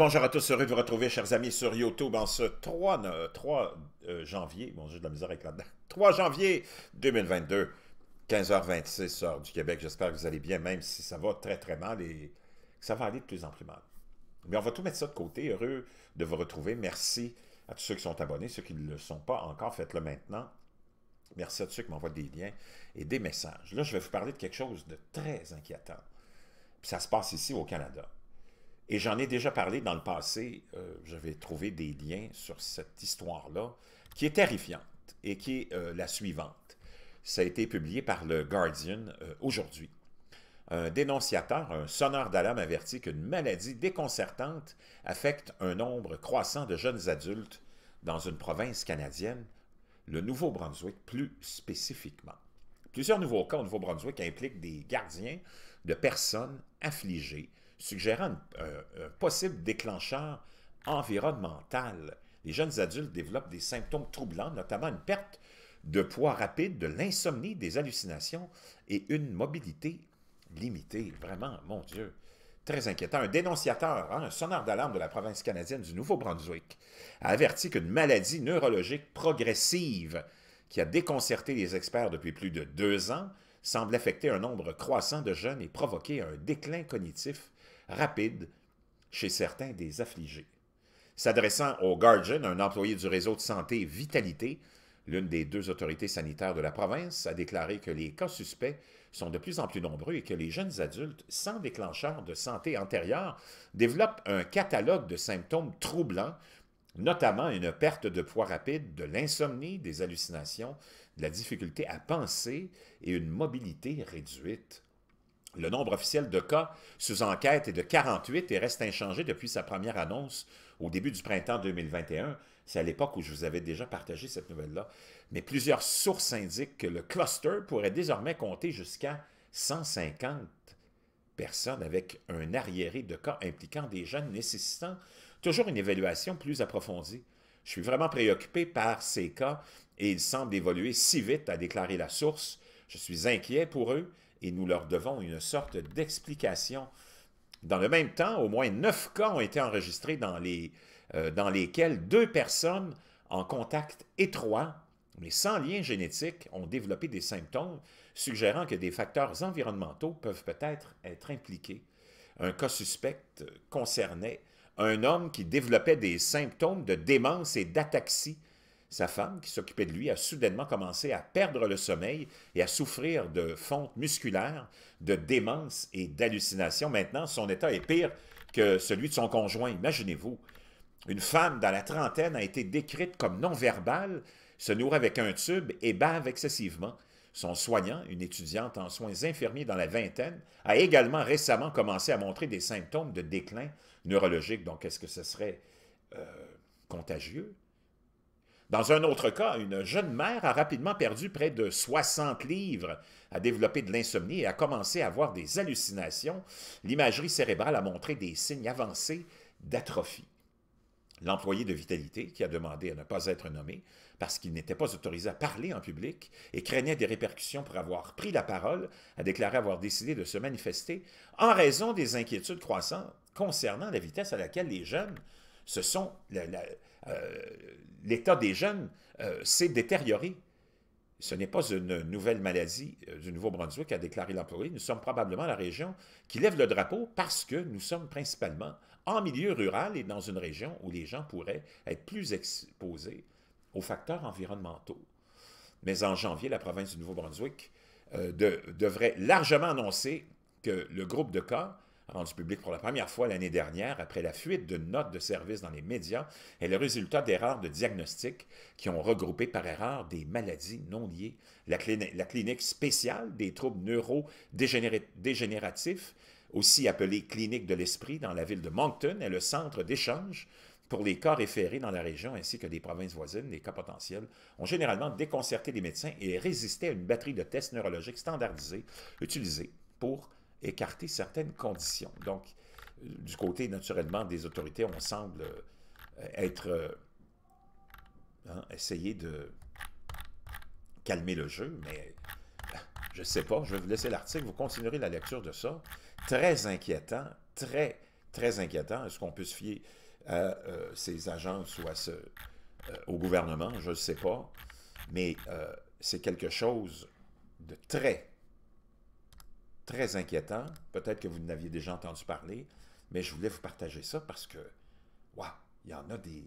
bonjour à tous, heureux de vous retrouver, chers amis, sur YouTube en ce 3, euh, janvier, bon, de la misère avec 3 janvier 2022, 15h26, sort du Québec. J'espère que vous allez bien, même si ça va très très mal et que ça va aller de plus en plus mal. Mais on va tout mettre ça de côté, heureux de vous retrouver. Merci à tous ceux qui sont abonnés, ceux qui ne le sont pas encore, faites-le maintenant. Merci à tous ceux qui m'envoient des liens et des messages. Là, je vais vous parler de quelque chose de très inquiétant. ça se passe ici au Canada. Et j'en ai déjà parlé dans le passé, je euh, j'avais trouvé des liens sur cette histoire-là, qui est terrifiante et qui est euh, la suivante. Ça a été publié par le Guardian euh, aujourd'hui. Un dénonciateur, un sonneur d'alarme avertit qu'une maladie déconcertante affecte un nombre croissant de jeunes adultes dans une province canadienne, le Nouveau-Brunswick plus spécifiquement. Plusieurs nouveaux cas au Nouveau-Brunswick impliquent des gardiens de personnes affligées suggérant un, euh, euh, possible déclencheur environnemental. Les jeunes adultes développent des symptômes troublants, notamment une perte de poids rapide, de l'insomnie, des hallucinations et une mobilité limitée. Vraiment, mon Dieu, très inquiétant. Un dénonciateur, hein, un sonneur d'alarme de la province canadienne du Nouveau-Brunswick, a averti qu'une maladie neurologique progressive qui a déconcerté les experts depuis plus de deux ans semble affecter un nombre croissant de jeunes et provoquer un déclin cognitif rapide chez certains des affligés. S'adressant au Guardian, un employé du réseau de santé Vitalité, l'une des deux autorités sanitaires de la province, a déclaré que les cas suspects sont de plus en plus nombreux et que les jeunes adultes sans déclencheur de santé antérieure développent un catalogue de symptômes troublants, notamment une perte de poids rapide, de l'insomnie, des hallucinations, de la difficulté à penser et une mobilité réduite. Le nombre officiel de cas sous enquête est de 48 et reste inchangé depuis sa première annonce au début du printemps 2021. C'est à l'époque où je vous avais déjà partagé cette nouvelle-là. Mais plusieurs sources indiquent que le cluster pourrait désormais compter jusqu'à 150 personnes avec un arriéré de cas impliquant des jeunes nécessitant toujours une évaluation plus approfondie. Je suis vraiment préoccupé par ces cas et ils semblent évoluer si vite, a déclaré la source. Je suis inquiet pour eux et nous leur devons une sorte d'explication. Dans le même temps, au moins neuf cas ont été enregistrés dans, les, euh, dans lesquels deux personnes en contact étroit, mais sans lien génétique, ont développé des symptômes suggérant que des facteurs environnementaux peuvent peut-être être impliqués. Un cas suspect concernait un homme qui développait des symptômes de démence et d'ataxie sa femme, qui s'occupait de lui, a soudainement commencé à perdre le sommeil et à souffrir de fonte musculaire, de démence et d'hallucinations. Maintenant, son état est pire que celui de son conjoint. Imaginez-vous, une femme dans la trentaine a été décrite comme non-verbale, se nourrit avec un tube et bave excessivement. Son soignant, une étudiante en soins infirmiers dans la vingtaine, a également récemment commencé à montrer des symptômes de déclin neurologique. Donc, est-ce que ce serait euh, contagieux? Dans un autre cas, une jeune mère a rapidement perdu près de 60 livres, a développé de l'insomnie et a commencé à avoir des hallucinations. L'imagerie cérébrale a montré des signes avancés d'atrophie. L'employé de Vitalité, qui a demandé à ne pas être nommé parce qu'il n'était pas autorisé à parler en public et craignait des répercussions pour avoir pris la parole, a déclaré avoir décidé de se manifester en raison des inquiétudes croissantes concernant la vitesse à laquelle les jeunes ce sont euh, l'état des jeunes euh, s'est détérioré. Ce n'est pas une nouvelle maladie euh, du Nouveau-Brunswick, a déclaré l'employé. Nous sommes probablement la région qui lève le drapeau parce que nous sommes principalement en milieu rural et dans une région où les gens pourraient être plus exposés aux facteurs environnementaux. Mais en janvier, la province du Nouveau-Brunswick devrait largement annoncer que le groupe de cas rendu public pour la première fois l'année dernière après la fuite de notes de service dans les médias est le résultat d'erreurs de diagnostic qui ont regroupé par erreur des maladies non liées. La, la clinique spéciale des troubles neurodégénératifs, aussi appelée clinique de l'esprit dans la ville de Moncton, est le centre d'échange pour les cas référés dans la région ainsi que des provinces voisines, les cas potentiels ont généralement déconcerté les médecins et résisté à une batterie de tests neurologiques standardisés utilisés pour écarter certaines conditions. Donc, euh, du côté, naturellement, des autorités, on semble euh, être... Euh, hein, essayer de calmer le jeu, mais je ne sais pas, je vais vous laisser l'article, vous continuerez la lecture de ça. Très inquiétant, très, très inquiétant. Est-ce qu'on peut se fier à ces agences ou à ce, au gouvernement? Je ne sais pas. Mais c'est quelque chose de très, très inquiétant. Peut-être que vous aviez déjà entendu parler, mais je voulais vous partager ça parce que, waouh, il y en a des...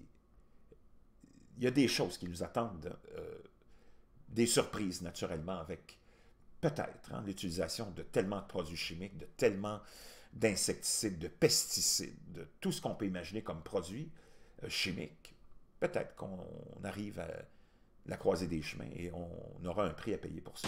Il y a des choses qui nous attendent, euh, des surprises naturellement avec peut-être hein, l'utilisation de tellement de produits chimiques, de tellement d'insecticides, de pesticides, de tout ce qu'on peut imaginer comme produits euh, chimiques. Peut-être qu'on arrive à la croisée des chemins et on aura un prix à payer pour ça.